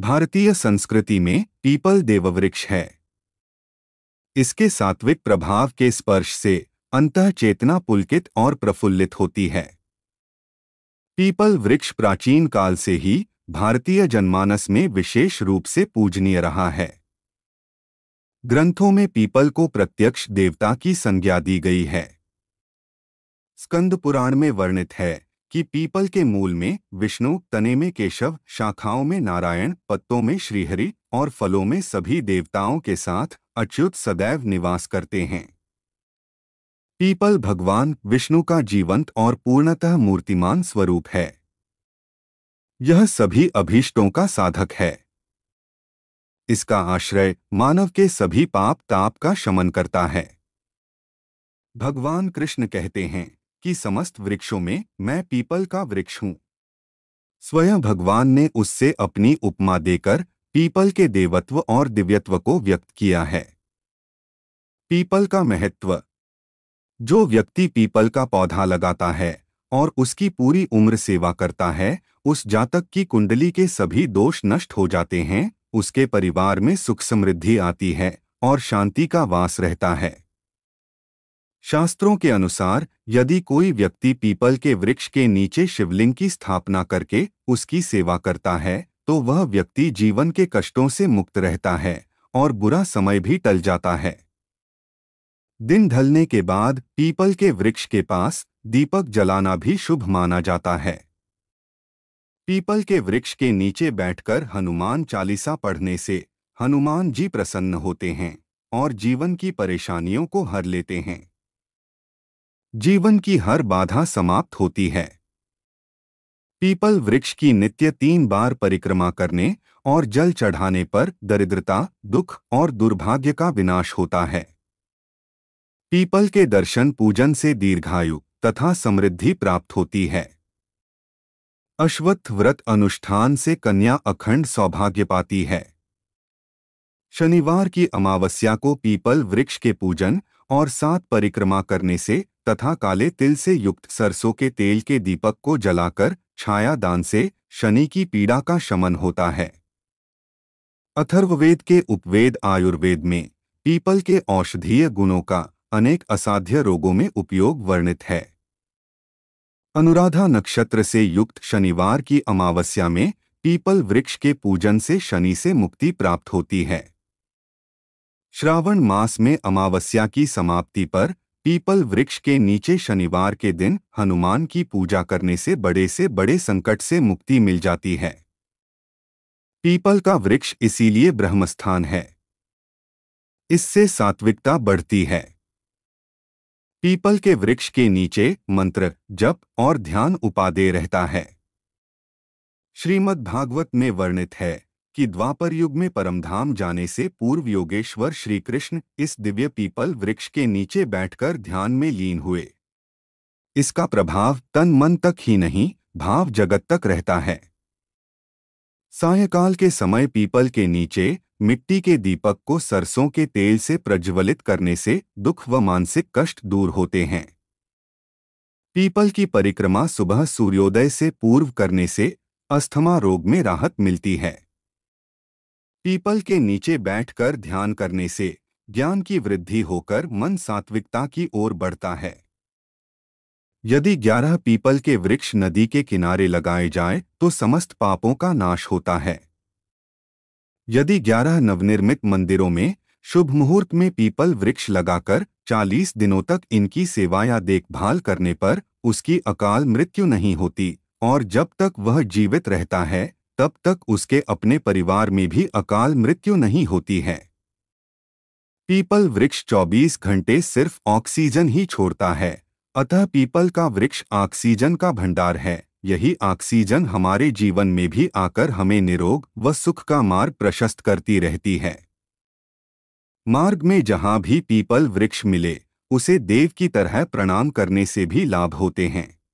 भारतीय संस्कृति में पीपल देववृक्ष है इसके सात्विक प्रभाव के स्पर्श से अंत चेतना पुलकित और प्रफुल्लित होती है पीपल वृक्ष प्राचीन काल से ही भारतीय जनमानस में विशेष रूप से पूजनीय रहा है ग्रंथों में पीपल को प्रत्यक्ष देवता की संज्ञा दी गई है स्कंद पुराण में वर्णित है कि पीपल के मूल में विष्णु तने में केशव शाखाओं में नारायण पत्तों में श्रीहरि और फलों में सभी देवताओं के साथ अच्युत सदैव निवास करते हैं पीपल भगवान विष्णु का जीवंत और पूर्णतः मूर्तिमान स्वरूप है यह सभी अभीष्टों का साधक है इसका आश्रय मानव के सभी पाप ताप का शमन करता है भगवान कृष्ण कहते हैं कि समस्त वृक्षों में मैं पीपल का वृक्ष हूं स्वयं भगवान ने उससे अपनी उपमा देकर पीपल के देवत्व और दिव्यत्व को व्यक्त किया है पीपल का महत्व जो व्यक्ति पीपल का पौधा लगाता है और उसकी पूरी उम्र सेवा करता है उस जातक की कुंडली के सभी दोष नष्ट हो जाते हैं उसके परिवार में सुख समृद्धि आती है और शांति का वास रहता है शास्त्रों के अनुसार यदि कोई व्यक्ति पीपल के वृक्ष के नीचे शिवलिंग की स्थापना करके उसकी सेवा करता है तो वह व्यक्ति जीवन के कष्टों से मुक्त रहता है और बुरा समय भी टल जाता है दिन ढलने के बाद पीपल के वृक्ष के पास दीपक जलाना भी शुभ माना जाता है पीपल के वृक्ष के नीचे बैठकर हनुमान चालीसा पढ़ने से हनुमान जी प्रसन्न होते हैं और जीवन की परेशानियों को हर लेते हैं जीवन की हर बाधा समाप्त होती है पीपल वृक्ष की नित्य तीन बार परिक्रमा करने और जल चढ़ाने पर दरिद्रता दुख और दुर्भाग्य का विनाश होता है पीपल के दर्शन पूजन से दीर्घायु तथा समृद्धि प्राप्त होती है अश्वत्थ व्रत अनुष्ठान से कन्या अखंड सौभाग्य पाती है शनिवार की अमावस्या को पीपल वृक्ष के पूजन और सात परिक्रमा करने से तथा काले तिल से युक्त सरसों के तेल के दीपक को जलाकर छाया दान से शनि की पीड़ा का शमन होता है अथर्ववेद के उपवेद आयुर्वेद में पीपल के औषधीय गुणों का अनेक असाध्य रोगों में उपयोग वर्णित है अनुराधा नक्षत्र से युक्त शनिवार की अमावस्या में पीपल वृक्ष के पूजन से शनि से मुक्ति प्राप्त होती है श्रावण मास में अमावस्या की समाप्ति पर पीपल वृक्ष के नीचे शनिवार के दिन हनुमान की पूजा करने से बड़े से बड़े संकट से मुक्ति मिल जाती है पीपल का वृक्ष इसीलिए ब्रह्मस्थान है इससे सात्विकता बढ़ती है पीपल के वृक्ष के नीचे मंत्र जप और ध्यान उपादेय रहता है श्रीमद् भागवत में वर्णित है कि द्वापर युग में परमधाम जाने से पूर्व योगेश्वर श्रीकृष्ण इस दिव्य पीपल वृक्ष के नीचे बैठकर ध्यान में लीन हुए इसका प्रभाव तन मन तक ही नहीं भाव जगत तक रहता है सायकाल के समय पीपल के नीचे मिट्टी के दीपक को सरसों के तेल से प्रज्वलित करने से दुख व मानसिक कष्ट दूर होते हैं पीपल की परिक्रमा सुबह सूर्योदय से पूर्व करने से अस्थमा रोग में राहत मिलती है पीपल के नीचे बैठकर ध्यान करने से ज्ञान की वृद्धि होकर मन सात्विकता की ओर बढ़ता है यदि ग्यारह पीपल के वृक्ष नदी के किनारे लगाए जाए तो समस्त पापों का नाश होता है यदि ग्यारह नवनिर्मित मंदिरों में शुभ मुहूर्त में पीपल वृक्ष लगाकर 40 दिनों तक इनकी सेवा या देखभाल करने पर उसकी अकाल मृत्यु नहीं होती और जब तक वह जीवित रहता है तब तक उसके अपने परिवार में भी अकाल मृत्यु नहीं होती है पीपल वृक्ष 24 घंटे सिर्फ ऑक्सीजन ही छोड़ता है अतः पीपल का वृक्ष ऑक्सीजन का भंडार है यही ऑक्सीजन हमारे जीवन में भी आकर हमें निरोग व सुख का मार्ग प्रशस्त करती रहती है मार्ग में जहां भी पीपल वृक्ष मिले उसे देव की तरह प्रणाम करने से भी लाभ होते हैं